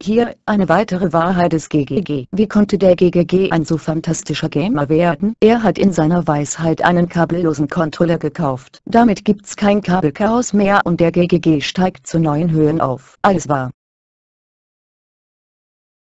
Hier eine weitere Wahrheit des GGG. Wie konnte der GGG ein so fantastischer Gamer werden? Er hat in seiner Weisheit einen kabellosen Controller gekauft. Damit gibt's kein Kabelchaos mehr und der GGG steigt zu neuen Höhen auf. Alles wahr.